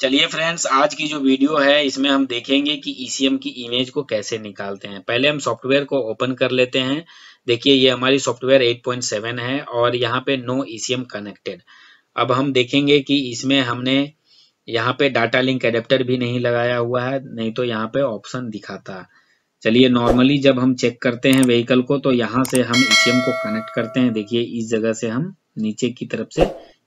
चलिए फ्रेंड्स आज की जो वीडियो है इसमें हम देखेंगे कि ईसीएम e की इमेज को कैसे निकालते हैं पहले हम सॉफ्टवेयर को ओपन कर लेते हैं देखिए ये हमारी सॉफ्टवेयर 8.7 है और यहाँ पे नो ईसीएम कनेक्टेड अब हम देखेंगे कि इसमें हमने यहाँ पे डाटा लिंक एडेप्टर भी नहीं लगाया हुआ है नहीं तो यहाँ पे ऑप्शन दिखाता चलिए नॉर्मली जब हम चेक करते हैं व्हीकल को तो यहाँ से हम ईसीएम e को कनेक्ट करते हैं देखिए इस जगह से हम नीचे की तरफ से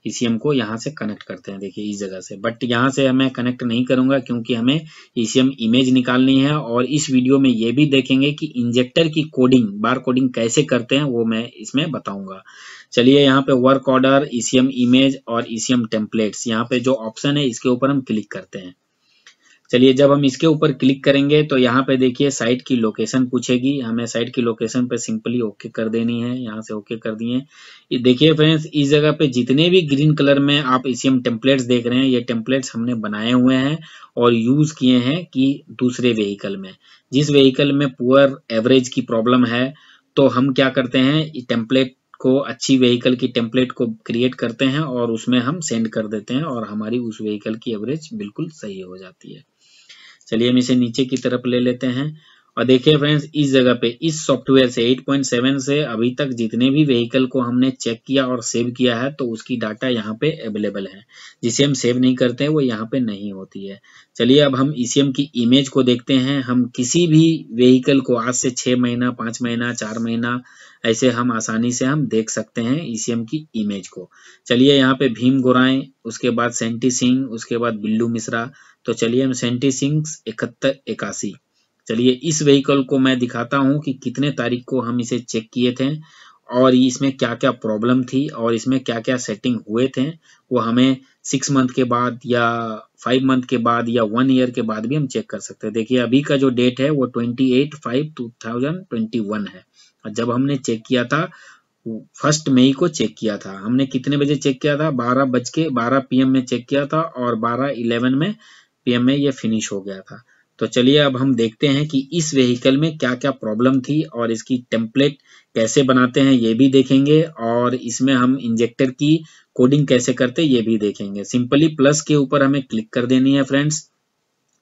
ईसीएम को यहाँ से कनेक्ट करते हैं देखिए इस जगह से बट यहाँ से मैं कनेक्ट नहीं करूंगा क्योंकि हमें ईसीएम इमेज निकालनी है और इस वीडियो में ये भी देखेंगे कि इंजेक्टर की कोडिंग बार कोडिंग कैसे करते हैं वो मैं इसमें बताऊंगा चलिए यहाँ पे वर्क ऑर्डर ईसीएम इमेज और ईसीएम e टेम्पलेट्स यहाँ पे जो ऑप्शन है इसके ऊपर हम क्लिक करते हैं चलिए जब हम इसके ऊपर क्लिक करेंगे तो यहाँ पे देखिए साइट की लोकेशन पूछेगी हमें साइट की लोकेशन पे सिंपली ओके कर देनी है यहाँ से ओके कर दिए देखिए फ्रेंड्स इस जगह पे जितने भी ग्रीन कलर में आप ईसीएम टेम्पलेट्स देख रहे हैं ये टेम्पलेट्स हमने बनाए हुए हैं और यूज किए हैं कि दूसरे व्हीकल में जिस व्हीकल में पुअर एवरेज की प्रॉब्लम है तो हम क्या करते हैं टेम्पलेट को अच्छी व्हीकल की टेम्पलेट को क्रिएट करते हैं और उसमें हम सेंड कर देते हैं और हमारी उस व्हीकल की एवरेज बिल्कुल सही हो जाती है चलिए हम इसे नीचे की तरफ ले लेते हैं और देखिए फ्रेंड्स इस जगह पे इस सॉफ्टवेयर से 8.7 से अभी तक जितने भी व्हीकल को हमने चेक किया और सेव किया है तो उसकी डाटा यहाँ पे अवेलेबल है जिसे हम सेव नहीं करते हैं वो यहाँ पे नहीं होती है चलिए अब हम ई e की इमेज को देखते हैं हम किसी भी व्हीकल को आज से छह महीना पांच महीना चार महीना ऐसे हम आसानी से हम देख सकते हैं ई e की इमेज को चलिए यहाँ पे भीम गोराए उसके बाद सेंटी सिंह उसके बाद बिल्लू मिश्रा तो चलिए हम सेंटी सिंह इकहत्तर इक्यासी चलिए इस व्हीकल को मैं दिखाता हूँ कि कितने तारीख को हम इसे चेक किए थे और इसमें क्या क्या प्रॉब्लम थी और इसमें क्या क्या सेटिंग हुए थे वो हमें सिक्स मंथ के बाद या फाइव मंथ के बाद या वन ईयर के बाद भी हम चेक कर सकते हैं देखिए अभी का जो डेट है वो twenty eight five two thousand twenty one है और जब हमने चेक किया था फर्स्ट मई को चेक किया था हमने कितने बजे चेक किया था बारह बज के बारह पी में चेक किया था और बारह इलेवन में पीएम में ये फिनिश हो गया था तो चलिए अब हम देखते हैं कि इस व्हीकल में क्या क्या प्रॉब्लम थी और इसकी टेम्पलेट कैसे बनाते हैं ये भी देखेंगे और इसमें हम इंजेक्टर की कोडिंग कैसे करते हैं ये भी देखेंगे सिंपली प्लस के ऊपर हमें क्लिक कर देनी है फ्रेंड्स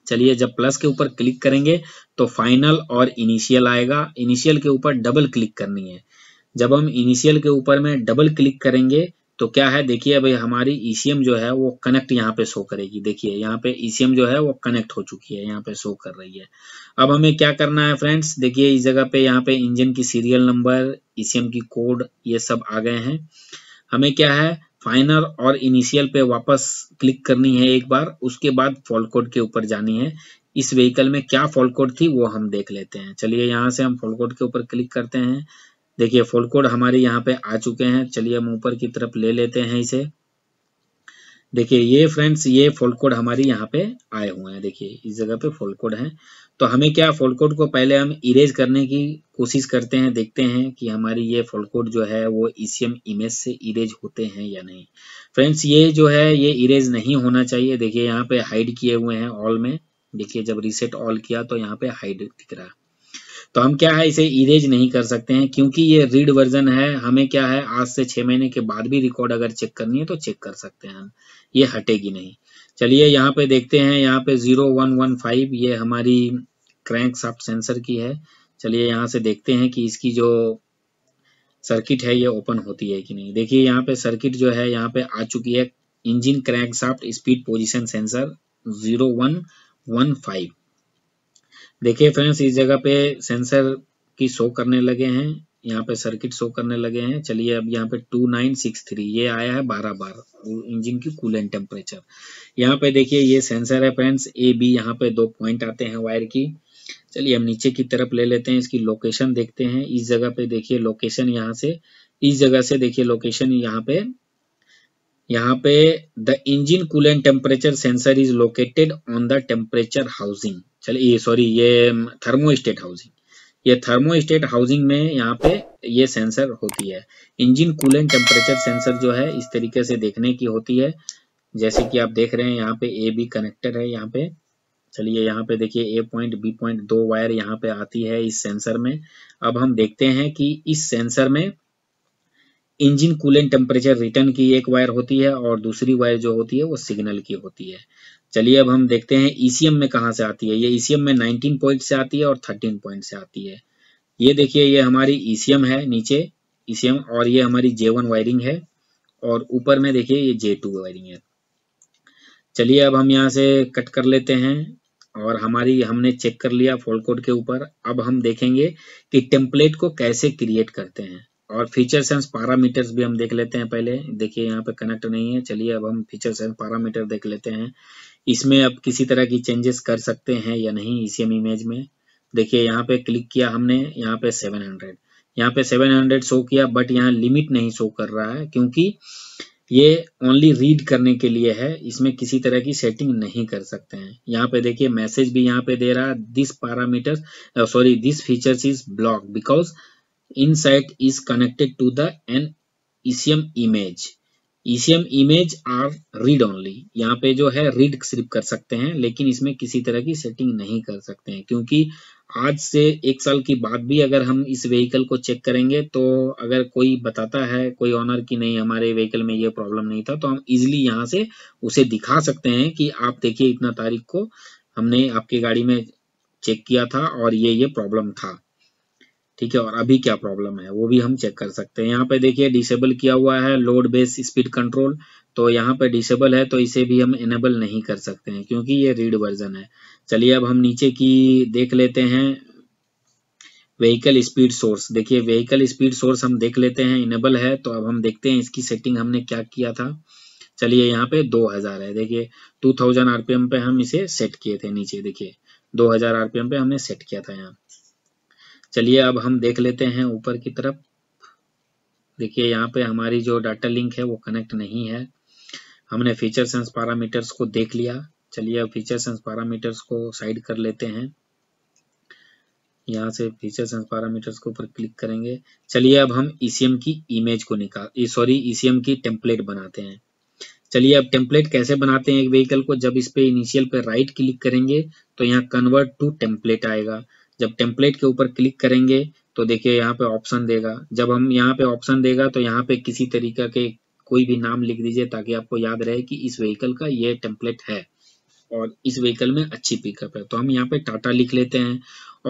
चलिए जब प्लस के ऊपर क्लिक करेंगे तो फाइनल और इनिशियल आएगा इनिशियल के ऊपर डबल क्लिक करनी है जब हम इनिशियल के ऊपर में डबल क्लिक करेंगे तो क्या है देखिए भाई हमारी ईसीएम e जो है वो कनेक्ट यहाँ पे शो करेगी देखिए यहाँ पे ईसीएम e जो है वो कनेक्ट हो चुकी है यहाँ पे शो कर रही है अब हमें क्या करना है फ्रेंड्स देखिए इस जगह पे यहाँ पे इंजन की सीरियल नंबर ईसीएम की कोड ये सब आ गए हैं हमें क्या है फाइनल और इनिशियल पे वापस क्लिक करनी है एक बार उसके बाद फॉल्ट कोड के ऊपर जानी है इस व्हीकल में क्या फॉल्ट कोड थी वो हम देख लेते हैं चलिए यहाँ से हम फॉल्ट कोड के ऊपर क्लिक करते हैं देखिए फोल्ड कोड हमारे यहाँ पे आ चुके हैं चलिए हम ऊपर की तरफ ले लेते हैं इसे देखिए ये फ्रेंड्स ये फोल्ड कोड हमारे यहाँ पे आए हुए हैं देखिए इस जगह पे फोल्ड कोड है तो हमें क्या फोल्ड कोड को पहले हम इरेज करने की कोशिश करते हैं देखते हैं कि हमारी ये फोल्ड कोड जो है वो ईसीएम इमेज से इरेज होते हैं या नहीं फ्रेंड्स ये जो है ये इरेज नहीं होना चाहिए देखिये यहाँ पे हाइड किए हुए हैं ऑल में देखिए जब रिसेट ऑल किया तो यहाँ पे हाइड दिख रहा है तो हम क्या है इसे इरेज नहीं कर सकते हैं क्योंकि ये रीड वर्जन है हमें क्या है आज से छह महीने के बाद भी रिकॉर्ड अगर चेक करनी है तो चेक कर सकते हैं हम ये हटेगी नहीं चलिए यहाँ पे देखते हैं यहाँ पे जीरो वन वन फाइव ये हमारी क्रैंक साफ्ट सेंसर की है चलिए यहाँ से देखते हैं कि इसकी जो सर्किट है ये ओपन होती है कि नहीं देखिए यहाँ पे सर्किट जो है यहाँ पे आ चुकी है engine crank shaft speed position sensor zero one one five देखिए फ्रेंड्स इस जगह पे सेंसर की शो करने लगे हैं यहाँ पे सर्किट शो करने लगे हैं चलिए अब यहाँ पे 2963 ये आया है 12 बार इंजन की कूलेंट टेम्परेचर यहाँ पे देखिए ये सेंसर है फ्रेंड्स ए बी यहाँ पे दो पॉइंट आते हैं वायर की चलिए हम नीचे की तरफ ले लेते हैं इसकी लोकेशन देखते हैं इस जगह पे देखिए लोकेशन यहाँ से इस जगह से देखिए लोकेशन यहाँ पे यहाँ पे the engine coolant temperature sensor is located on the temperature housing चलिए सॉरी ये थर्मो स्टेट हाउसिंग ये थर्मो स्टेट हाउसिंग में यहाँ पे ये सेंसर होती है इंजन कूलिंग टेम्परेचर सेंसर जो है इस तरीके से देखने की होती है जैसे कि आप देख रहे हैं यहाँ पे ए बी कनेक्टर है यहाँ पे चलिए यहाँ पे देखिए ए पॉइंट बी पॉइंट दो वायर यहाँ पे आती है इस सेंसर में अब हम देखते हैं कि इस सेंसर में इंजन कूलिंग टेम्परेचर रिटर्न की एक वायर होती है और दूसरी वायर जो होती है वो सिग्नल की होती है चलिए अब हम देखते हैं ईसीएम e में कहा से आती है ये ईसीएम e में 19 पॉइंट से आती है और 13 पॉइंट से आती है ये देखिए ये हमारी ईसीएम e है नीचे ईसीएम और ये हमारी जे वायरिंग है और ऊपर में देखिए ये जे वायरिंग है चलिए अब हम यहाँ से कट कर लेते हैं और हमारी हमने चेक कर लिया फोल्ड कोड के ऊपर अब हम देखेंगे कि टेम्पलेट को कैसे क्रिएट करते हैं और फीचर सेंस पैरामीटर्स भी हम देख लेते हैं पहले देखिए यहाँ पे कनेक्ट नहीं है चलिए अब हम फीचर सेंस पैरामीटर देख लेते हैं इसमें आप किसी तरह की चेंजेस कर सकते हैं या नहीं ईसीएम e इमेज में देखिए यहाँ पे क्लिक किया हमने यहाँ पे 700 यहाँ पे 700 शो किया बट यहाँ लिमिट नहीं शो कर रहा है क्योंकि ये ओनली रीड करने के लिए है इसमें किसी तरह की सेटिंग नहीं कर सकते हैं यहाँ पे देखिए मैसेज भी यहाँ पे दे रहा है this parameter sorry this features is block because site is connected to the an ECM image ECM image are read only यहाँ पे जो है रीड सिर्फ कर सकते हैं लेकिन इसमें किसी तरह की सेटिंग नहीं कर सकते हैं क्योंकि आज से एक साल की बाद भी अगर हम इस व्हीकल को चेक करेंगे तो अगर कोई बताता है कोई ऑनर की नहीं हमारे व्हीकल में ये प्रॉब्लम नहीं था तो हम इजिली यहाँ से उसे दिखा सकते हैं कि आप देखिए इतना तारीख को हमने आपकी गाड़ी में चेक किया था और ये ये प्रॉब्लम था ठीक है और अभी क्या प्रॉब्लम है वो भी हम चेक कर सकते हैं यहाँ पे देखिए डिसेबल किया हुआ है लोड बेस स्पीड कंट्रोल तो यहाँ पे डिसेबल है तो इसे भी हम इनेबल नहीं कर सकते हैं क्योंकि ये रीड वर्जन है चलिए अब हम नीचे की देख लेते हैं व्हीकल स्पीड सोर्स देखिए व्हीकल स्पीड सोर्स हम देख लेते हैं इनेबल है तो अब हम देखते हैं इसकी सेटिंग हमने क्या किया था चलिए यहाँ पे 2000 है देखिए 2000 आरपीएम पे हम इसे सेट किए थे नीचे देखिए 2000 आरपीएम पे हमने सेट किया था यहाँ चलिए अब हम देख लेते हैं ऊपर की तरफ देखिए यहाँ पे हमारी जो डाटा लिंक है वो कनेक्ट नहीं है हमने फीचर सेंस पैरामीटर्स को देख लिया चलिए अब फीचर सेंस पैरामीटर्स को साइड कर लेते हैं यहाँ से फीचर सेंस पैरामीटर्स को ऊपर क्लिक करेंगे चलिए अब हम ईसीएम e की इमेज को निकाल सॉरी ईसीएम e की टेम्पलेट बनाते हैं चलिए अब टेम्पलेट कैसे बनाते हैं एक व्हीकल को जब इस पे इनिशियल पे राइट क्लिक करेंगे तो यहाँ कन्वर्ट टू टेम्पलेट आएगा जब टेम्पलेट के ऊपर क्लिक करेंगे तो देखिए यहाँ पे ऑप्शन देगा जब हम यहाँ पे ऑप्शन देगा तो यहाँ पे किसी तरीका के कोई भी नाम लिख दीजिए ताकि आपको याद रहे कि इस व्हीकल का ये टेम्पलेट है और इस व्हीकल में अच्छी पिकअप है तो हम यहाँ पे टाटा लिख लेते हैं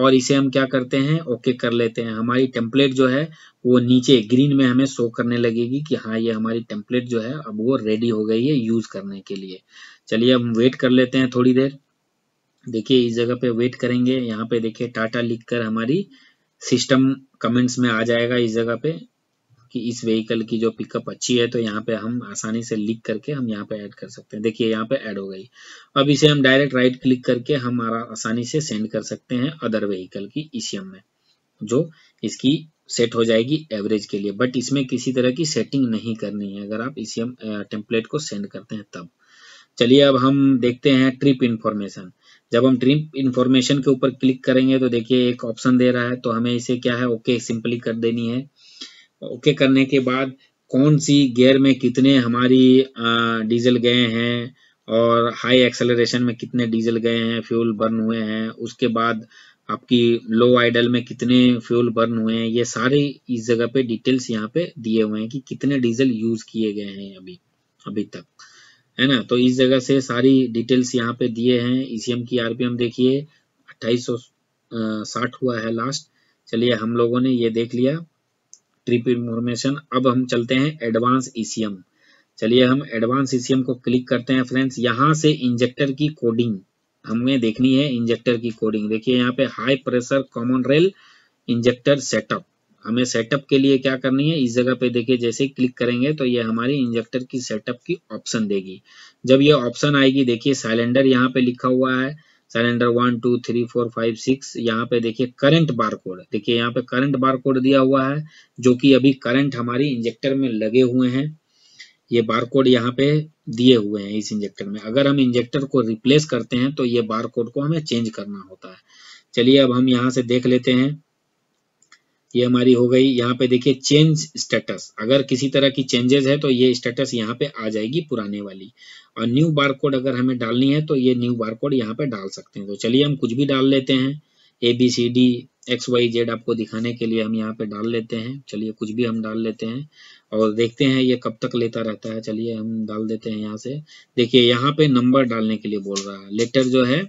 और इसे हम क्या करते हैं ओके कर लेते हैं हमारी टेम्पलेट जो है वो नीचे ग्रीन में हमें शो करने लगेगी कि हाँ ये हमारी टेम्पलेट जो है अब वो रेडी हो गई है यूज करने के लिए चलिए हम वेट कर लेते हैं थोड़ी देर देखिए इस जगह पे वेट करेंगे यहाँ पे देखिए टाटा लिख कर हमारी सिस्टम कमेंट्स में आ जाएगा इस जगह पे कि इस व्हीकल की जो पिकअप अच्छी है तो यहाँ पे हम आसानी से लिख करके हम यहाँ पे ऐड कर सकते हैं देखिए यहाँ पे ऐड हो गई अब इसे हम डायरेक्ट राइट क्लिक करके हमारा आसानी से सेंड कर सकते हैं अदर व्हीकल की ईसीएम में जो इसकी सेट हो जाएगी एवरेज के लिए बट इसमें किसी तरह की सेटिंग नहीं करनी है अगर आप ईसीएम टेम्पलेट को सेंड करते हैं तब चलिए अब हम देखते हैं ट्रिप इन्फॉर्मेशन जब हम ड्रीम इन्फॉर्मेशन के ऊपर क्लिक करेंगे तो देखिए एक ऑप्शन दे रहा है तो हमें इसे क्या है ओके okay, सिंपली कर देनी है ओके okay करने के बाद कौन सी गियर में कितने हमारी डीजल गए हैं और हाई एक्सेलरेशन में कितने डीजल गए हैं फ्यूल बर्न हुए हैं उसके बाद आपकी लो आइडल में कितने फ्यूल बर्न हुए हैं ये सारे इस जगह पे डिटेल्स यहाँ पे दिए हुए हैं कि कितने डीजल यूज किए गए हैं अभी अभी तक है ना तो इस जगह से सारी डिटेल्स यहाँ पे दिए हैं ईसीएम e की आरपीएम देखिए अट्ठाईस साठ हुआ है लास्ट चलिए हम लोगों ने ये देख लिया ट्रिप इन्फॉर्मेशन अब हम चलते हैं एडवांस ईसीएम e चलिए हम एडवांस ईसीएम e को क्लिक करते हैं फ्रेंड्स यहाँ से इंजेक्टर की कोडिंग हमें देखनी है इंजेक्टर की कोडिंग देखिए यहाँ पे high pressure common rail injector setup हमें सेटअप के लिए क्या करनी है इस जगह पे देखिए जैसे क्लिक करेंगे तो ये हमारी इंजेक्टर की सेटअप की ऑप्शन देगी जब ये ऑप्शन आएगी देखिए सिलेंडर यहाँ पे लिखा हुआ है cylinder one two three four five six यहाँ पे देखिए करंट बार कोड देखिये यहाँ पे करंट बार कोड दिया हुआ है जो कि अभी करंट हमारी इंजेक्टर में लगे हुए हैं ये बार कोड यहाँ पे दिए हुए हैं इस इंजेक्टर में अगर हम इंजेक्टर को रिप्लेस करते हैं तो ये बार कोड को हमें चेंज करना होता है चलिए अब हम यहाँ से देख लेते हैं ये हमारी हो गई यहाँ पे देखिए चेंज स्टेटस अगर किसी तरह की चेंजेस है तो ये स्टेटस यहाँ पे आ जाएगी पुराने वाली और न्यू बार कोड अगर हमें डालनी है तो ये न्यू बार कोड यहाँ पे डाल सकते हैं तो चलिए हम कुछ भी डाल लेते हैं A B C D X Y Z आपको दिखाने के लिए हम यहाँ पे डाल लेते हैं चलिए कुछ भी हम डाल लेते हैं और देखते हैं ये कब तक लेता रहता है चलिए हम डाल देते हैं यहाँ से देखिए यहाँ पे नंबर डालने के लिए बोल रहा है लेटर जो है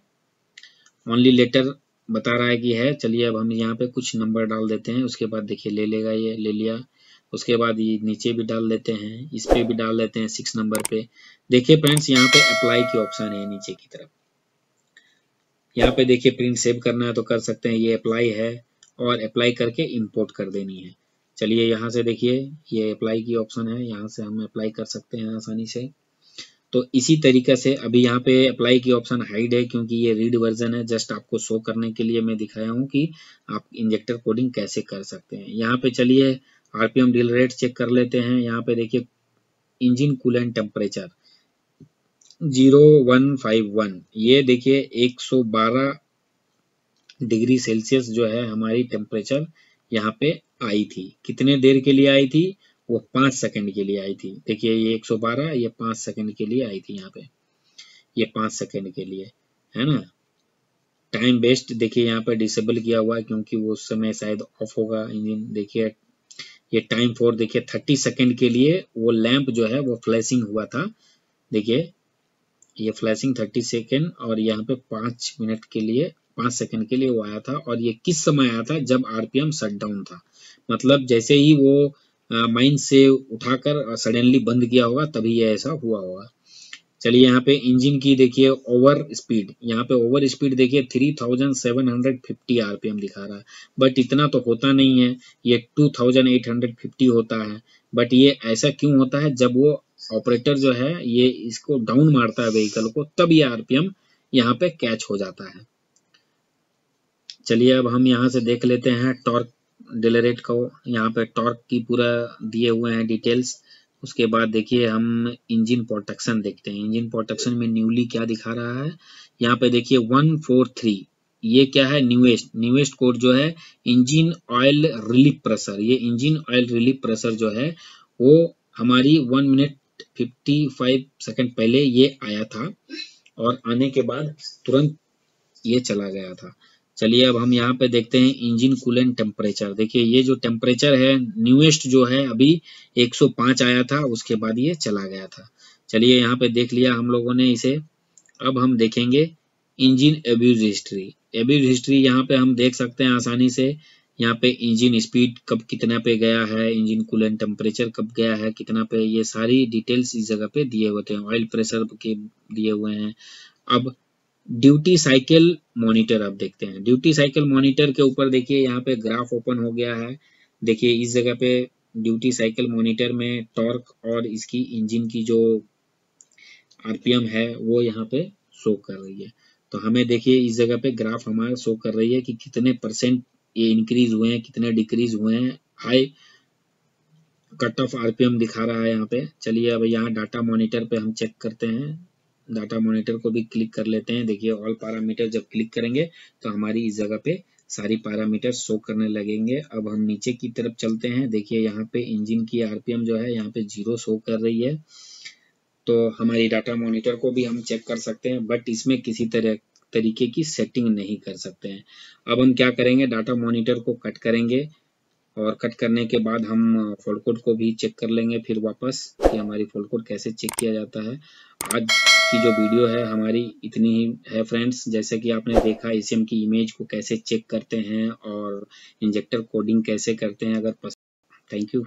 ओनली लेटर बता रहा है कि है चलिए अब हम यहाँ पे कुछ नंबर डाल देते हैं उसके बाद देखिए ले लेगा ये ले लिया उसके बाद ये नीचे भी डाल देते हैं इस पे भी डाल देते हैं सिक्स नंबर पे देखिए फ्रेंड्स यहाँ पे अप्लाई की ऑप्शन है नीचे की तरफ यहाँ पे देखिए प्रिंट सेव करना है तो कर सकते हैं ये अप्लाई है और अप्लाई करके इम्पोर्ट कर देनी है चलिए यहाँ से देखिए ये अप्लाई की ऑप्शन है यहाँ से हम अप्लाई कर सकते हैं आसानी से तो इसी तरीके से अभी यहाँ पे अप्लाई की ऑप्शन हाइड है क्योंकि ये रीड वर्जन है जस्ट आपको शो करने के लिए मैं दिखाया हूँ कि आप इंजेक्टर कोडिंग कैसे कर सकते हैं यहाँ पे चलिए आरपीएम डील रेट चेक कर लेते हैं यहाँ पे देखिए engine and temperature zero one five one ये देखिए एक सौ बारह डिग्री सेल्सियस जो है हमारी टेम्परेचर यहाँ पे आई थी कितने देर के लिए आई थी वो पांच सेकंड के लिए आई थी देखिए ये 112 ये पांच सेकंड के लिए आई थी यहाँ पे ये पांच सेकंड के लिए है ना टाइम बेस्ट देखिए यहाँ पे डिसेबल किया हुआ है क्योंकि वो उस समय शायद ऑफ होगा इंजिन देखिए ये टाइम फोर देखिए थर्टी सेकेंड के लिए वो लैंप जो है वो फ्लैशिंग हुआ था देखिए ये फ्लैशिंग थर्टी सेकेंड और यहाँ पे पांच मिनट के लिए पांच सेकंड के लिए वो आया था और ये किस समय आया था जब आरपीएम शट डाउन था मतलब जैसे ही वो माइंड से उठाकर सडनली बंद किया होगा तभी यह ऐसा हुआ होगा चलिए यहाँ पे इंजन की देखिए ओवर स्पीड यहाँ पे ओवर स्पीड देखिए 3750 आरपीएम दिखा रहा है बट इतना तो होता नहीं है ये 2850 होता है बट ये ऐसा क्यों होता है जब वो ऑपरेटर जो है ये इसको डाउन मारता है व्हीकल को तब ये आरपीएम यहाँ पे कैच हो जाता है चलिए अब हम यहाँ से देख लेते हैं टॉर्क डिलरेट को यहाँ पे टॉर्क की पूरा दिए हुए हैं डिटेल्स उसके बाद देखिए हम इंजन प्रोटेक्शन देखते हैं इंजन प्रोटेक्शन में न्यूली क्या दिखा रहा है यहाँ पे देखिए वन फोर थ्री ये क्या है न्यूएस्ट न्यूएस्ट कोड जो है इंजन ऑयल रिलीफ प्रेशर ये इंजन ऑयल रिलीफ प्रेशर जो है वो हमारी one minute fifty five second पहले ये आया था और आने के बाद तुरंत ये चला गया था चलिए अब हम यहाँ पे देखते हैं इंजन कूलेंट टेम्परेचर देखिए ये जो टेम्परेचर है न्यूएस्ट जो है अभी 105 आया था उसके बाद ये चला गया था चलिए यहाँ पे देख लिया हम लोगों ने इसे अब हम देखेंगे engine abuse history abuse history यहाँ पे हम देख सकते हैं आसानी से यहाँ पे इंजन स्पीड कब कितना पे गया है इंजन कूलेंट टेम्परेचर कब गया है कितना पे ये सारी डिटेल्स इस जगह पे दिए हुए थे ऑयल प्रेशर के दिए हुए हैं अब ड्यूटी साइकिल मॉनिटर आप देखते हैं ड्यूटी साइकिल मॉनिटर के ऊपर देखिए यहाँ पे ग्राफ ओपन हो गया है देखिए इस जगह पे ड्यूटी साइकिल मॉनिटर में टॉर्क और इसकी इंजन की जो आरपीएम है वो यहाँ पे शो कर रही है तो हमें देखिए इस जगह पे ग्राफ हमारा शो कर रही है कि कितने परसेंट ये इंक्रीज हुए हैं कितने डिक्रीज हुए हैं हाई कट ऑफ आरपीएम दिखा रहा है यहाँ पे चलिए अब यहाँ डाटा मॉनिटर पे हम चेक करते हैं डाटा मॉनिटर को भी क्लिक कर लेते हैं देखिए ऑल पैरामीटर जब क्लिक करेंगे तो हमारी इस जगह पे सारी पैरामीटर शो करने लगेंगे अब हम नीचे की तरफ चलते हैं देखिए यहाँ पे इंजन की आरपीएम जो है यहाँ पे जीरो शो कर रही है तो हमारी डाटा मॉनिटर को भी हम चेक कर सकते हैं बट इसमें किसी तरह तरीके की सेटिंग नहीं कर सकते हैं अब हम क्या करेंगे डाटा मॉनिटर को कट करेंगे और कट करने के बाद हम फोल्ड कोड को भी चेक कर लेंगे फिर वापस कि हमारी फोल्ड कोड कैसे चेक किया जाता है आज की जो वीडियो है हमारी इतनी ही है फ्रेंड्स जैसे कि आपने देखा ई की इमेज को कैसे चेक करते हैं और इंजेक्टर कोडिंग कैसे करते हैं अगर थैंक यू